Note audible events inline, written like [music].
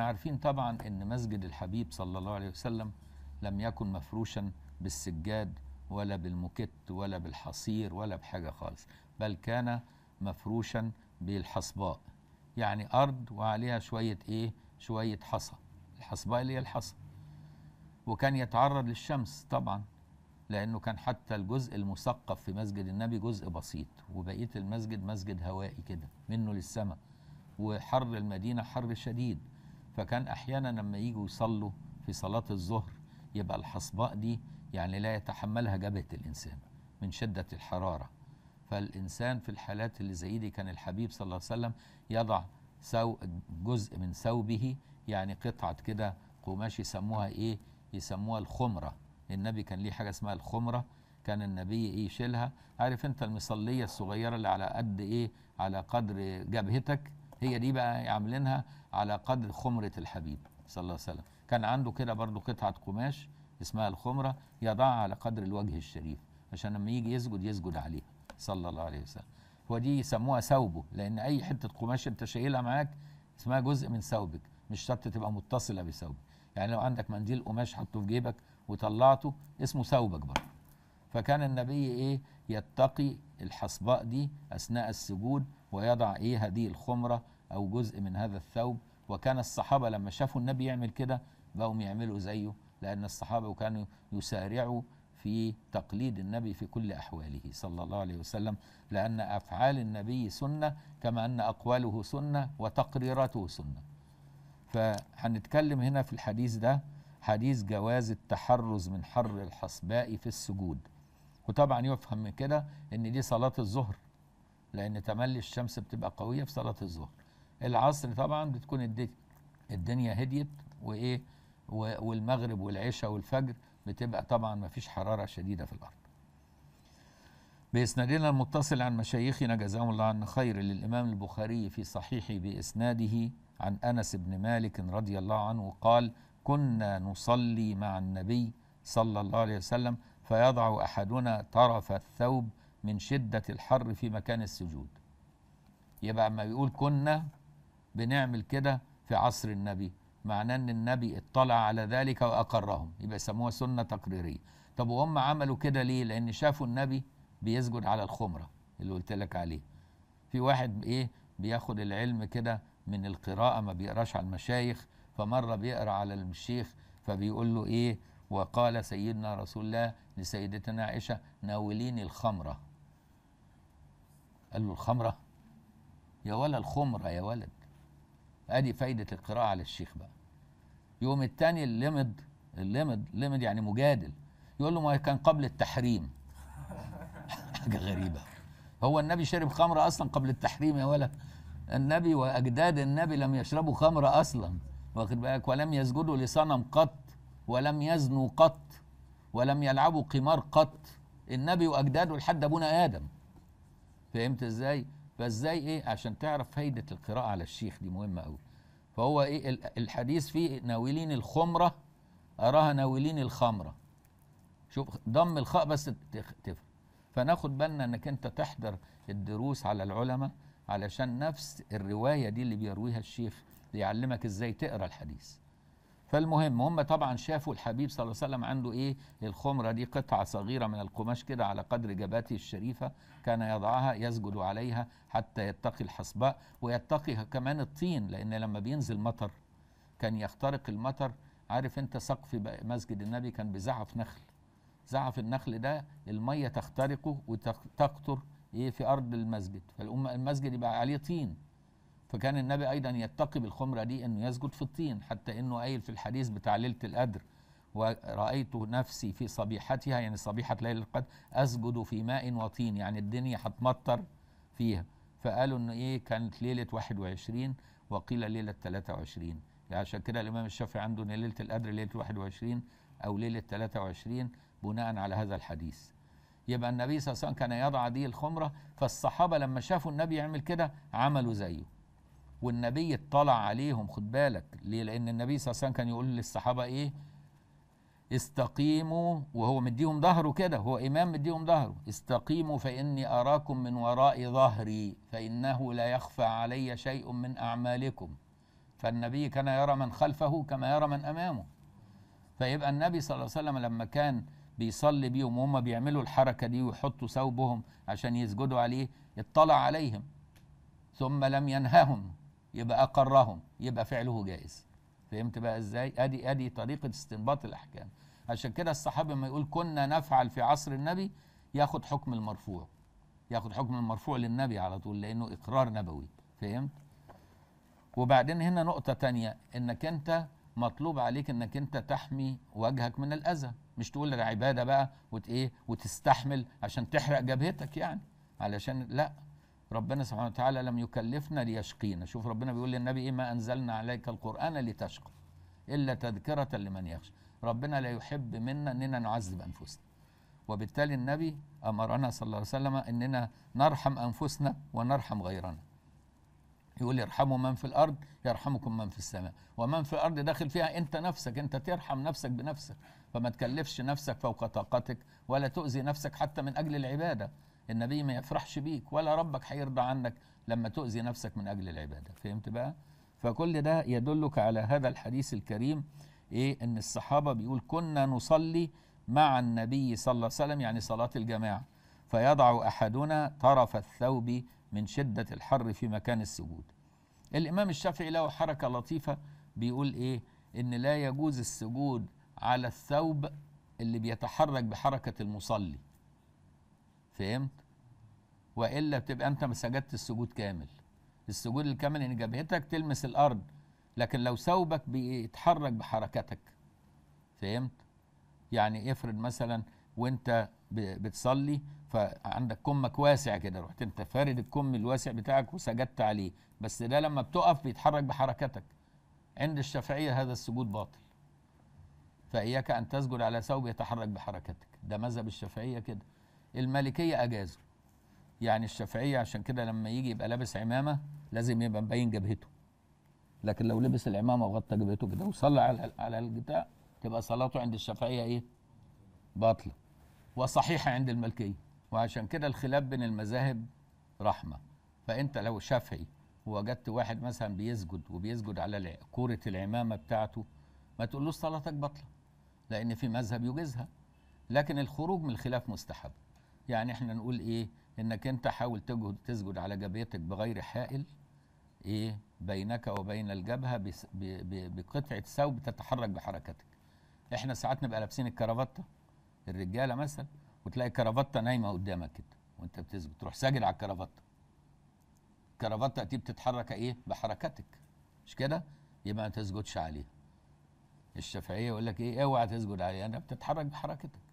احنا عارفين طبعا ان مسجد الحبيب صلى الله عليه وسلم لم يكن مفروشا بالسجاد ولا بالموكيت ولا بالحصير ولا بحاجة خالص بل كان مفروشا بالحصباء يعني أرض وعليها شوية إيه شوية حصى الحصباء اللي هي الحصى وكان يتعرض للشمس طبعا لأنه كان حتى الجزء المثقف في مسجد النبي جزء بسيط وبقية المسجد مسجد هوائي كده منه للسماء وحر المدينة حر شديد فكان أحيانا لما يجوا يصلوا في صلاة الظهر يبقى الحصباء دي يعني لا يتحملها جبهة الإنسان من شدة الحرارة فالإنسان في الحالات اللي زي دي كان الحبيب صلى الله عليه وسلم يضع سو جزء من ثوبه يعني قطعة كده قماش يسموها إيه يسموها الخمرة النبي كان ليه حاجة اسمها الخمرة كان النبي ايه يشيلها عارف انت المصليه الصغيره اللي على قد ايه على قدر جبهتك هي دي بقى عاملينها على قدر خمره الحبيب صلى الله عليه وسلم كان عنده كده برضه قطعه قماش اسمها الخمره يضعها على قدر الوجه الشريف عشان لما يجي يسجد يسجد عليها صلى الله عليه وسلم ودي يسموها ثوبه لان اي حته قماش انت شايلها معاك اسمها جزء من ثوبك مش شرط تبقى متصله بثوبك يعني لو عندك منديل قماش حطه في جيبك وطلعته اسمه ثوبك برضه فكان النبي ايه يتقي الحصباء دي اثناء السجود ويضع ايه هذه الخمره او جزء من هذا الثوب وكان الصحابه لما شافوا النبي يعمل كده بقوا يعملوا زيه لان الصحابه كانوا يسارعوا في تقليد النبي في كل احواله صلى الله عليه وسلم لان افعال النبي سنه كما ان اقواله سنه وتقريراته سنه. فهنتكلم هنا في الحديث ده حديث جواز التحرز من حر الحصباء في السجود. وطبعا يفهم من كده ان دي صلاه الظهر لان تملي الشمس بتبقى قويه في صلاه الظهر العصر طبعا بتكون الدنيا هديت وايه والمغرب والعشاء والفجر بتبقى طبعا ما فيش حراره شديده في الارض بإسنادنا المتصل عن مشايخنا جزاهم الله عنا خير للإمام البخاري في صحيحه بإسناده عن أنس بن مالك رضي الله عنه قال كنا نصلي مع النبي صلى الله عليه وسلم فيضع أحدنا طرف الثوب من شدة الحر في مكان السجود يبقى اما يقول كنا بنعمل كده في عصر النبي معناه ان النبي اطلع على ذلك واقرهم يبقى يسموها سنه تقريريه طب وهم عملوا كده ليه لان شافوا النبي بيسجد على الخمره اللي قلت لك عليه في واحد ايه بياخد العلم كده من القراءه ما بيقراش على المشايخ فمره بيقرا على الشيخ فبيقول له ايه وقال سيدنا رسول الله لسيدتنا عائشه ناوليني الخمره قال له الخمرة يا ولا الخمرة يا ولد ادي فايدة القراءة على الشيخ بقى يوم التاني الليمد الليمد الليمد يعني مجادل يقول له ما كان قبل التحريم [laughs] حاجة غريبة هو النبي شرب خمرة أصلا قبل التحريم يا ولد النبي وأجداد النبي لم يشربوا خمرة أصلا واخد بالك ولم يسجدوا لصنم قط ولم يزنوا قط ولم يلعبوا قمار قط النبي وأجداده لحد أبونا آدم فهمت ازاي فازاي ايه عشان تعرف فايده القراءه على الشيخ دي مهمه قوي فهو ايه الحديث فيه ناولين الخمره اراها ناولين الخمره شوف ضم الخاء بس تفهم. فناخد بالنا انك انت تحضر الدروس على العلماء علشان نفس الروايه دي اللي بيرويها الشيخ بيعلمك ازاي تقرا الحديث فالمهم هم طبعا شافوا الحبيب صلى الله عليه وسلم عنده ايه الخمره دي قطعه صغيره من القماش كده على قدر جبهته الشريفه كان يضعها يسجد عليها حتى يتقي الحصباء ويتقي كمان الطين لان لما بينزل مطر كان يخترق المطر عارف انت سقف مسجد النبي كان بزعف نخل زعف النخل ده الميه تخترقه وتقطر ايه في ارض المسجد فالامه المسجد يبقى عليه طين فكان النبي أيضا يتقي بالخمرة دي أنه يسجد في الطين حتى أنه قايل في الحديث بتاع ليلة القدر ورأيت نفسي في صبيحتها يعني صبيحة ليلة القدر أسجد في ماء وطين يعني الدنيا هتمطر فيها فقالوا أنه إيه كانت ليلة 21 وقيل ليلة 23 يعني عشان كده الإمام الشافعي عنده أن ليلة القدر ليلة 21 أو ليلة 23 بناء على هذا الحديث يبقى النبي صلى الله عليه وسلم كان يضع دي الخمرة فالصحابة لما شافوا النبي يعمل كده عملوا زيه والنبي اطلع عليهم خد بالك ليه لان النبي صلى الله عليه وسلم كان يقول للصحابه ايه استقيموا وهو مديهم ظهره كده هو امام مديهم ظهره استقيموا فاني اراكم من وراء ظهري فانه لا يخفى علي شيء من اعمالكم فالنبي كان يرى من خلفه كما يرى من امامه فيبقى النبي صلى الله عليه وسلم لما كان بيصلي بيهم وهم بيعملوا الحركه دي ويحطوا ثوبهم عشان يسجدوا عليه اطلع عليهم ثم لم ينههم يبقى اقرهم يبقى فعله جائز فهمت بقى ازاي ادي ادي طريقه استنباط الاحكام عشان كده الصحابي لما يقول كنا نفعل في عصر النبي ياخد حكم المرفوع ياخد حكم المرفوع للنبي على طول لانه اقرار نبوي فهمت وبعدين هنا نقطه تانية انك انت مطلوب عليك انك انت تحمي وجهك من الاذى مش تقول عباده بقى وت ايه وتستحمل عشان تحرق جبهتك يعني علشان لا ربنا سبحانه وتعالى لم يكلفنا ليشقينا شوف ربنا بيقول للنبي ايه ما انزلنا عليك القران لتشقى الا تذكره لمن يخشى ربنا لا يحب منا اننا نعذب انفسنا وبالتالي النبي امرنا صلى الله عليه وسلم اننا نرحم انفسنا ونرحم غيرنا يقول ارحموا من في الارض يرحمكم من في السماء ومن في الارض داخل فيها انت نفسك انت ترحم نفسك بنفسك فما تكلفش نفسك فوق طاقتك ولا تؤذي نفسك حتى من اجل العباده النبي ما يفرحش بيك ولا ربك هيرضى عنك لما تؤذي نفسك من اجل العباده فهمت بقى فكل ده يدلك على هذا الحديث الكريم ايه ان الصحابه بيقول كنا نصلي مع النبي صلى الله عليه وسلم يعني صلاه الجماعه فيضع احدنا طرف الثوب من شده الحر في مكان السجود الامام الشافعي له حركه لطيفه بيقول ايه ان لا يجوز السجود على الثوب اللي بيتحرك بحركه المصلي فهمت والا بتبقى انت ما سجدت السجود كامل السجود الكامل ان جبهتك تلمس الارض لكن لو ثوبك بيتحرك بحركتك فهمت يعني افرض مثلا وانت بتصلي فعندك كمك واسع كده رحت انت فارد الكم الواسع بتاعك وسجدت عليه بس ده لما بتقف بيتحرك بحركتك عند الشافعيه هذا السجود باطل فاياك ان تسجد على ثوب يتحرك بحركتك ده مذهب الشافعيه كده المالكيه اجازوا يعني الشافعيه عشان كده لما يجي يبقى لابس عمامه لازم يبقى مبين جبهته لكن لو لبس العمامه وغطى جبهته كده وصلى على على البتاع تبقى صلاته عند الشافعيه ايه باطله وصحيحه عند المالكيه وعشان كده الخلاف بين المذاهب رحمه فانت لو شافعي ووجدت واحد مثلا بيسجد وبيسجد على كوره العمامه بتاعته ما تقولوش صلاتك باطله لان في مذهب يجزها لكن الخروج من الخلاف مستحب يعني احنا نقول ايه انك انت حاول تجهد تسجد على جبهتك بغير حائل ايه بينك وبين الجبهه بقطعه ثوب تتحرك بحركتك احنا ساعات نبقى لابسين الكرافته الرجاله مثلا وتلاقي كرافته نايمه قدامك كده وانت بتسجد تروح ساجد على الكرافته الكرافته دي بتتحرك ايه بحركتك مش كده يبقى ما تسجدش عليها الشافعيه يقول لك ايه اوعى تسجد عليها انا بتتحرك بحركتك